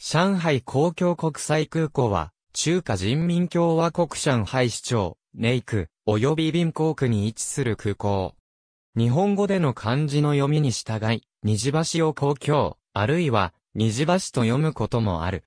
上海公共国際空港は、中華人民共和国上海市長、ネイク、及び貧航区に位置する空港。日本語での漢字の読みに従い、虹橋を公共、あるいは、虹橋と読むこともある。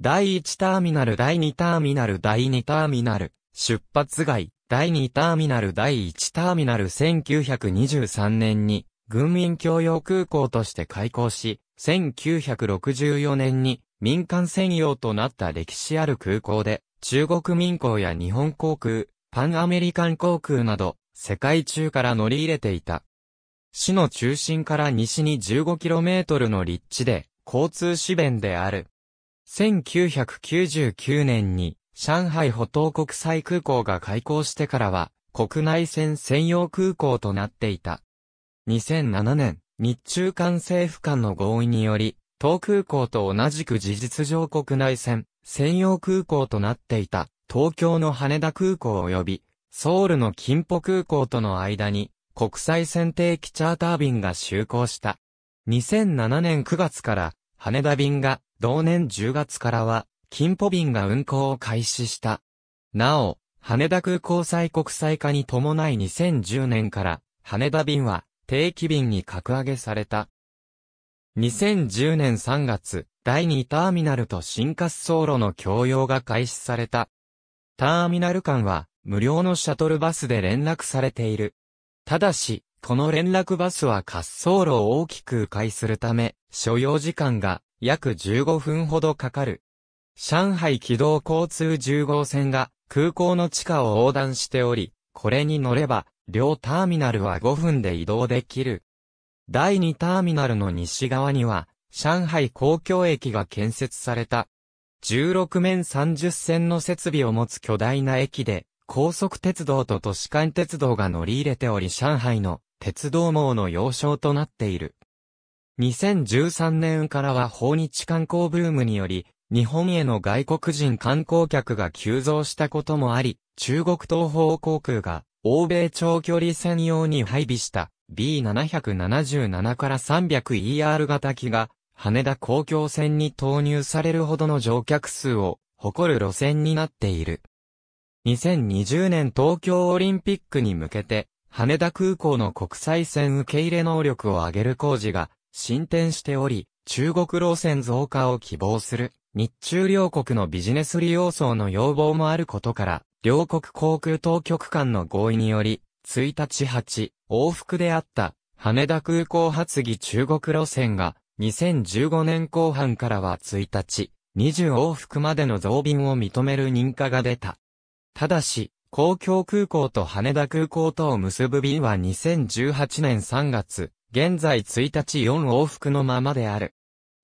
第1ターミナル第2ターミナル第2ターミナル、出発外、第2ターミナル第1ターミナル1923年に、軍民共用空港として開港し、1964年に民間専用となった歴史ある空港で、中国民航や日本航空、パンアメリカン航空など、世界中から乗り入れていた。市の中心から西に 15km の立地で、交通支弁である。1999年に、上海歩東国際空港が開港してからは、国内線専用空港となっていた。2007年、日中間政府間の合意により、東空港と同じく事実上国内線、専用空港となっていた、東京の羽田空港及び、ソウルの金浦空港との間に、国際線定期チャーター便が就航した。2007年9月から、羽田便が、同年10月からは、金浦便が運航を開始した。なお、羽田空港際国際化に伴い2010年から、羽田便は、定期便に格上げされた。2010年3月、第2ターミナルと新滑走路の共用が開始された。ターミナル間は、無料のシャトルバスで連絡されている。ただし、この連絡バスは滑走路を大きく迂回するため、所要時間が約15分ほどかかる。上海軌道交通10号線が空港の地下を横断しており、これに乗れば両ターミナルは5分で移動できる。第2ターミナルの西側には、上海公共駅が建設された。16面30線の設備を持つ巨大な駅で、高速鉄道と都市間鉄道が乗り入れており上海の鉄道網の要衝となっている。2013年からは訪日観光ブームにより、日本への外国人観光客が急増したこともあり、中国東方航空が欧米長距離専用に配備した B777 から 300ER 型機が羽田公共線に投入されるほどの乗客数を誇る路線になっている。2020年東京オリンピックに向けて羽田空港の国際線受け入れ能力を上げる工事が進展しており、中国路線増加を希望する日中両国のビジネス利用層の要望もあることから、両国航空当局間の合意により、1日8往復であった羽田空港発議中国路線が2015年後半からは1日20往復までの増便を認める認可が出た。ただし、公共空港と羽田空港とを結ぶ便は2018年3月、現在1日4往復のままである。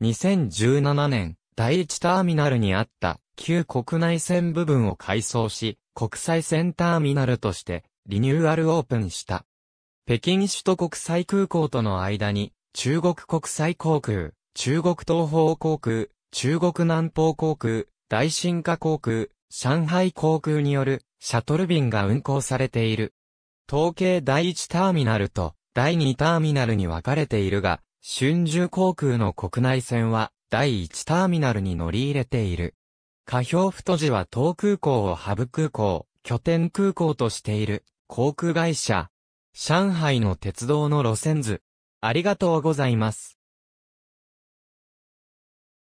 2017年、第1ターミナルにあった旧国内線部分を改装し、国際線ターミナルとしてリニューアルオープンした。北京首都国際空港との間に、中国国際航空、中国東方航空、中国南方航空、大進化航空、上海航空によるシャトル便が運航されている。統計第1ターミナルと第2ターミナルに分かれているが、春秋航空の国内線は第1ターミナルに乗り入れている。下表太字は東空港をハブ空港、拠点空港としている航空会社。上海の鉄道の路線図。ありがとうございます。